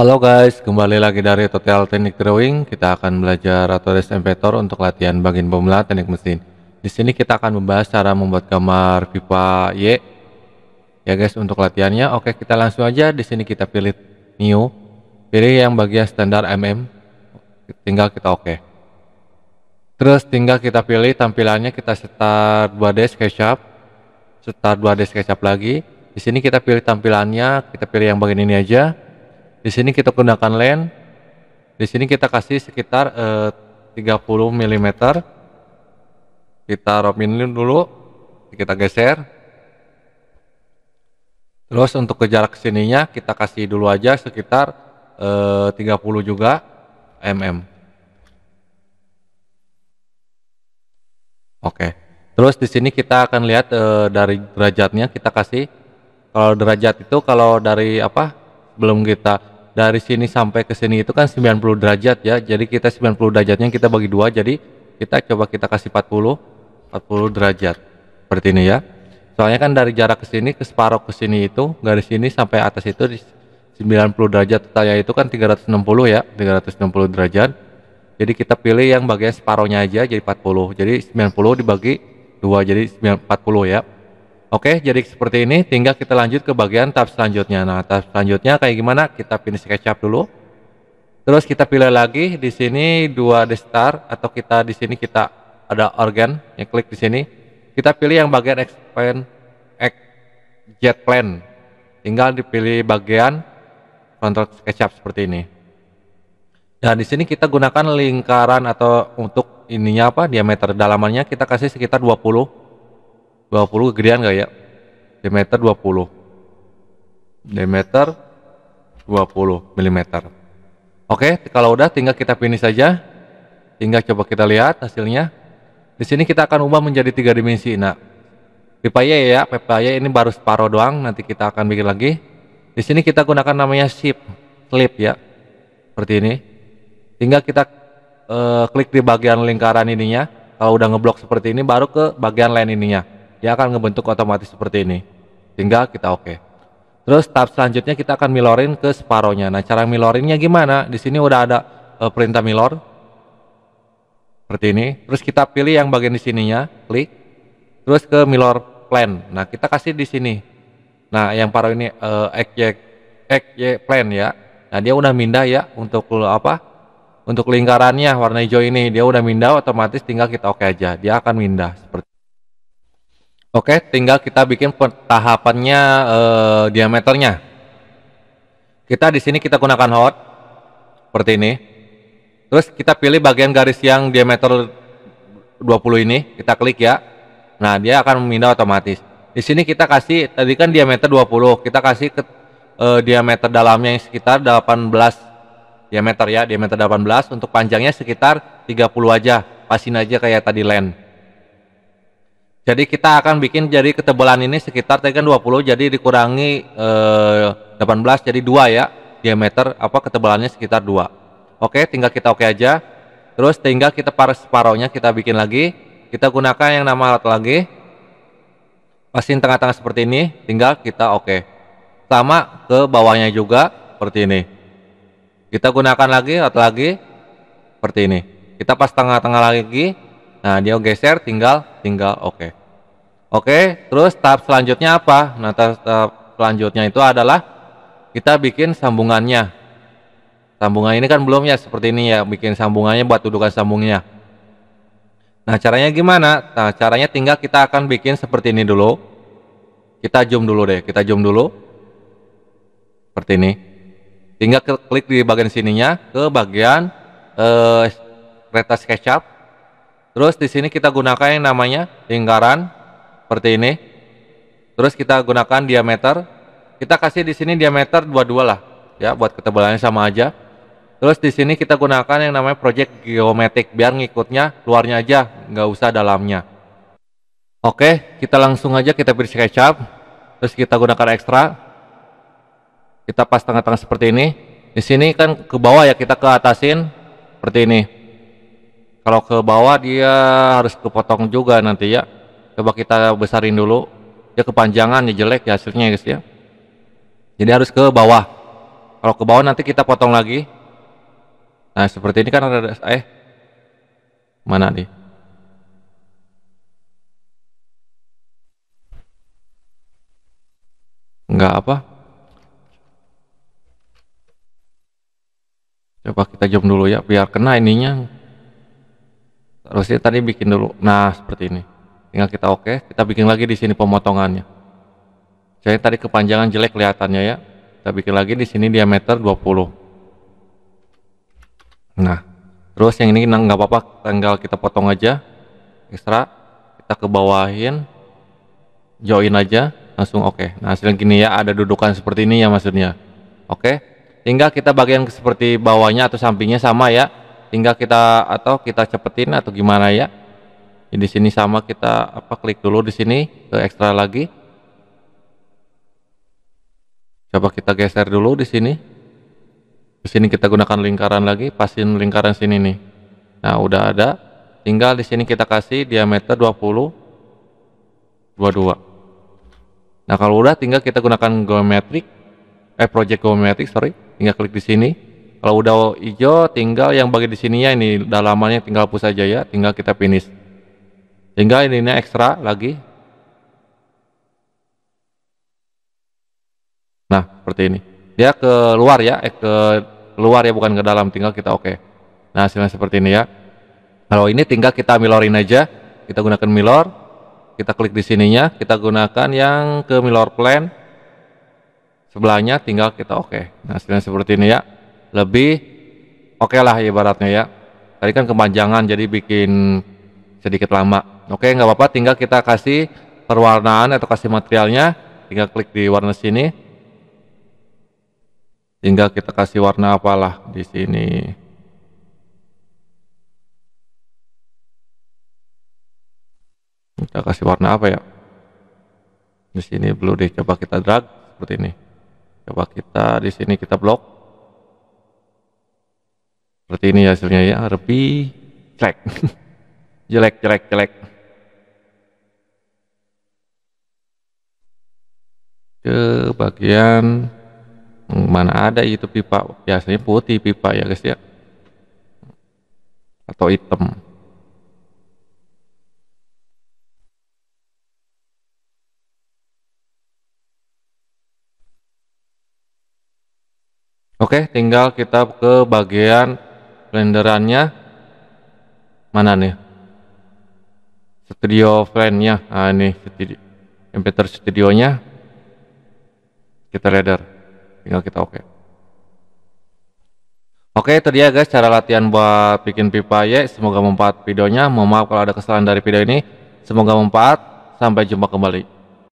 Halo guys, kembali lagi dari Total teknik drawing. Kita akan belajar Autodesk Inventor untuk latihan bagian pemula teknik mesin. Di sini kita akan membahas cara membuat gambar pipa Y. Ya guys, untuk latihannya, oke kita langsung aja. Di sini kita pilih New, pilih yang bagian standar mm. Tinggal kita oke. Terus tinggal kita pilih tampilannya kita setar 2D SketchUp, start 2D SketchUp lagi. Di sini kita pilih tampilannya, kita pilih yang bagian ini aja di sini kita gunakan lens. Di sini kita kasih sekitar eh, 30 mm. Kita robin dulu, kita geser. Terus untuk ke jarak sininya kita kasih dulu aja sekitar eh, 30 juga mm. Oke. Terus di sini kita akan lihat eh, dari derajatnya kita kasih kalau derajat itu kalau dari apa? Belum kita dari sini sampai ke sini itu kan 90 derajat ya jadi kita 90 derajatnya kita bagi dua jadi kita coba kita kasih 40 40 derajat seperti ini ya soalnya kan dari jarak ke sini ke separuh ke sini itu dari sini sampai atas itu 90 derajat saya itu kan 360 ya 360 derajat jadi kita pilih yang bagian separohnya aja jadi 40 jadi 90 dibagi dua jadi 40 ya Oke, jadi seperti ini. Tinggal kita lanjut ke bagian tab selanjutnya. Nah, tab selanjutnya kayak gimana? Kita pilih SketchUp dulu. Terus kita pilih lagi di sini dua destar atau kita di sini kita ada organ yang klik di sini. Kita pilih yang bagian expand jet plan. Tinggal dipilih bagian kontrol SketchUp seperti ini. Dan di sini kita gunakan lingkaran atau untuk ininya apa? diameter dalamannya kita kasih sekitar 20 20 kegedean gak ya? Diameter 20. Diameter 20 mm. Oke, kalau udah tinggal kita finish saja. Tinggal coba kita lihat hasilnya. Di sini kita akan ubah menjadi tiga dimensi. Nah, pipa ya, ya pipa ya ini baru separuh doang. Nanti kita akan bikin lagi. Di sini kita gunakan namanya ship clip ya. Seperti ini. Tinggal kita uh, klik di bagian lingkaran ininya. Kalau udah ngeblok seperti ini, baru ke bagian lain ininya dia akan membentuk otomatis seperti ini tinggal kita oke okay. terus tahap selanjutnya kita akan milorin ke separohnya nah cara milorinnya gimana di sini udah ada e, perintah milor seperti ini terus kita pilih yang bagian di sininya klik terus ke milor plan nah kita kasih di sini nah yang paruh ini e, xy xy plan ya nah dia udah mindah ya untuk apa untuk lingkarannya warna hijau ini dia udah mindah otomatis tinggal kita oke okay aja dia akan mindah seperti Oke, tinggal kita bikin tahapannya eh, diameternya. Kita di sini kita gunakan hot seperti ini. Terus kita pilih bagian garis yang diameter 20 ini, kita klik ya. Nah, dia akan memindah otomatis. Di sini kita kasih tadi kan diameter 20, kita kasih ke eh, diameter dalamnya yang sekitar 18 diameter ya, diameter 18 untuk panjangnya sekitar 30 aja. Pasin aja kayak tadi land. Jadi kita akan bikin jadi ketebalan ini sekitar tadi kan 20 jadi dikurangi eh, 18 jadi 2 ya diameter apa ketebalannya sekitar 2. Oke, tinggal kita oke aja. Terus tinggal kita paruh separohnya kita bikin lagi. Kita gunakan yang nama alat lagi. Pasin tengah-tengah seperti ini, tinggal kita oke. Sama ke bawahnya juga seperti ini. Kita gunakan lagi alat lagi seperti ini. Kita pas tengah-tengah lagi, Nah, dia geser tinggal tinggal oke. Okay. Oke, okay, terus tahap selanjutnya apa? Nah, tahap, selanjutnya itu adalah kita bikin sambungannya. Sambungan ini kan belum ya seperti ini ya, bikin sambungannya buat dudukan sambungnya. Nah, caranya gimana? Nah, caranya tinggal kita akan bikin seperti ini dulu. Kita zoom dulu deh, kita zoom dulu. Seperti ini. Tinggal klik di bagian sininya ke bagian eh, kereta SketchUp Terus di sini kita gunakan yang namanya lingkaran seperti ini. Terus kita gunakan diameter. Kita kasih di sini diameter 22 lah ya buat ketebalannya sama aja. Terus di sini kita gunakan yang namanya project geometrik biar ngikutnya luarnya aja, nggak usah dalamnya. Oke, kita langsung aja kita pilih SketchUp. Terus kita gunakan ekstra. Kita pas tengah-tengah seperti ini. Di sini kan ke bawah ya kita ke atasin seperti ini kalau ke bawah dia harus kepotong juga nanti ya coba kita besarin dulu ya kepanjangan ya jelek ya hasilnya guys ya jadi harus ke bawah kalau ke bawah nanti kita potong lagi nah seperti ini kan ada eh mana nih enggak apa coba kita jam dulu ya biar kena ininya harusnya tadi bikin dulu nah seperti ini tinggal kita oke okay, kita bikin lagi di sini pemotongannya saya tadi kepanjangan jelek kelihatannya ya kita bikin lagi di sini diameter 20 nah terus yang ini nggak apa-apa tinggal kita potong aja ekstra kita ke bawahin join aja langsung oke okay. nah hasilnya gini ya ada dudukan seperti ini ya maksudnya oke okay. tinggal kita bagian seperti bawahnya atau sampingnya sama ya tinggal kita atau kita cepetin atau gimana ya di sini sama kita apa klik dulu di sini ke ekstra lagi coba kita geser dulu di sini di sini kita gunakan lingkaran lagi pasin lingkaran sini nih nah udah ada tinggal di sini kita kasih diameter 20 22 nah kalau udah tinggal kita gunakan geometrik eh project geometrik sorry tinggal klik di sini kalau udah hijau tinggal yang bagi di sininya ini dalamannya tinggal hapus aja ya, tinggal kita finish. Tinggal ini ini ekstra lagi. Nah, seperti ini. Dia keluar ya, eh, ke keluar ya bukan ke dalam, tinggal kita oke. Okay. Nah, hasilnya seperti ini ya. Kalau ini tinggal kita milorin aja. Kita gunakan milor. Kita klik di sininya, kita gunakan yang ke milor plan sebelahnya tinggal kita oke. Okay. Nah, hasilnya seperti ini ya lebih oke okay lah ibaratnya ya tadi kan kepanjangan jadi bikin sedikit lama oke okay, nggak apa-apa tinggal kita kasih perwarnaan atau kasih materialnya tinggal klik di warna sini tinggal kita kasih warna apalah di sini kita kasih warna apa ya di sini blue deh coba kita drag seperti ini coba kita di sini kita blok seperti ini hasilnya ya, repi, jelek. jelek, jelek, jelek. Ke bagian hmm, mana ada itu pipa, biasanya putih pipa ya guys ya. Atau hitam. Oke, tinggal kita ke bagian Blenderannya mana nih studio friendnya nah ini studio computer studionya kita render tinggal kita oke okay. Oke itu dia guys cara latihan buat bikin pipa Y ya, semoga mempat videonya mohon maaf kalau ada kesalahan dari video ini semoga mempat sampai jumpa kembali